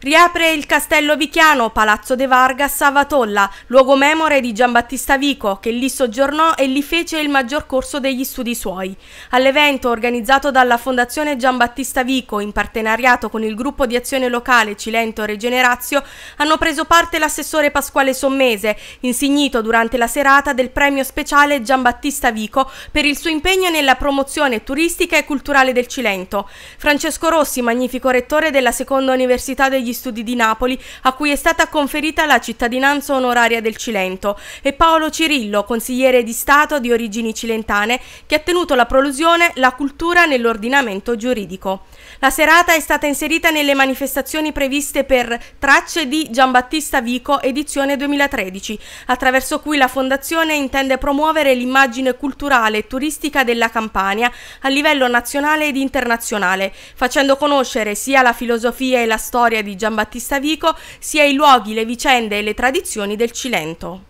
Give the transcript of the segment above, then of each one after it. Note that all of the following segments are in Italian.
Riapre il Castello Vichiano, Palazzo De Vargas a Vatolla, luogo memore di Giambattista Vico, che lì soggiornò e lì fece il maggior corso degli studi suoi. All'evento, organizzato dalla Fondazione Giambattista Vico, in partenariato con il gruppo di azione locale Cilento Regenerazio, hanno preso parte l'assessore Pasquale Sommese, insignito durante la serata del premio speciale Giambattista Vico per il suo impegno nella promozione turistica e culturale del Cilento. Francesco Rossi, magnifico rettore della seconda università degli degli Studi di Napoli, a cui è stata conferita la cittadinanza onoraria del Cilento, e Paolo Cirillo, consigliere di Stato di origini cilentane, che ha tenuto la prolusione La cultura nell'ordinamento giuridico. La serata è stata inserita nelle manifestazioni previste per Tracce di Giambattista Vico, edizione 2013, attraverso cui la Fondazione intende promuovere l'immagine culturale e turistica della Campania a livello nazionale ed internazionale, facendo conoscere sia la filosofia e la storia di Giambattista Vico sia i luoghi, le vicende e le tradizioni del Cilento.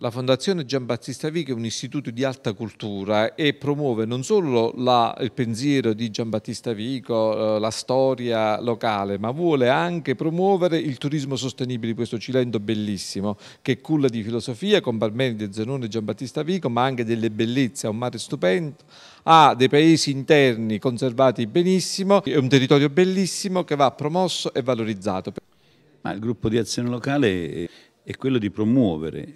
La Fondazione Giambattista Vico è un istituto di alta cultura e promuove non solo la, il pensiero di Giambattista Vico, eh, la storia locale, ma vuole anche promuovere il turismo sostenibile di questo Cilento bellissimo, che è culla di filosofia con Balmeni di Zenone e Giambattista Vico, ma anche delle bellezze, ha un mare stupendo, ha dei paesi interni conservati benissimo, è un territorio bellissimo che va promosso e valorizzato. Ma il gruppo di azione locale è quello di promuovere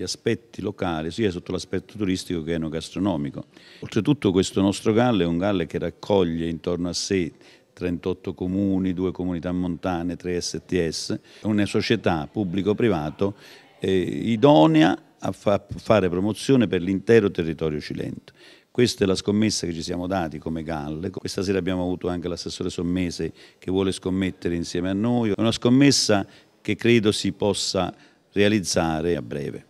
gli aspetti locali, sia sotto l'aspetto turistico che enogastronomico. Oltretutto questo nostro Galle è un Galle che raccoglie intorno a sé 38 comuni, due comunità montane, 3 STS, è una società pubblico-privato eh, idonea a fa fare promozione per l'intero territorio cilento. Questa è la scommessa che ci siamo dati come Galle. Questa sera abbiamo avuto anche l'assessore Sommese che vuole scommettere insieme a noi. È una scommessa che credo si possa realizzare a breve.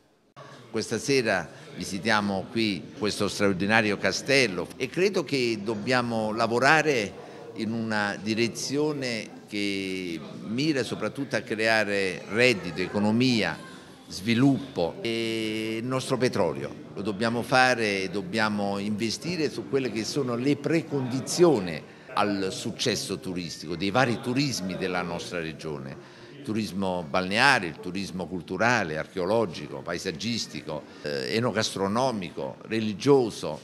Questa sera visitiamo qui questo straordinario castello e credo che dobbiamo lavorare in una direzione che mira soprattutto a creare reddito, economia, sviluppo e il nostro petrolio. Lo dobbiamo fare e dobbiamo investire su quelle che sono le precondizioni al successo turistico dei vari turismi della nostra regione turismo balneare, il turismo culturale, archeologico, paesaggistico, eh, enogastronomico, religioso,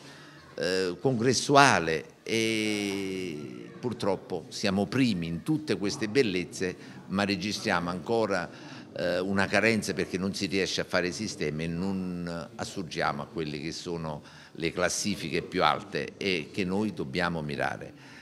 eh, congressuale e purtroppo siamo primi in tutte queste bellezze ma registriamo ancora eh, una carenza perché non si riesce a fare sistema e non assurgiamo a quelle che sono le classifiche più alte e che noi dobbiamo mirare.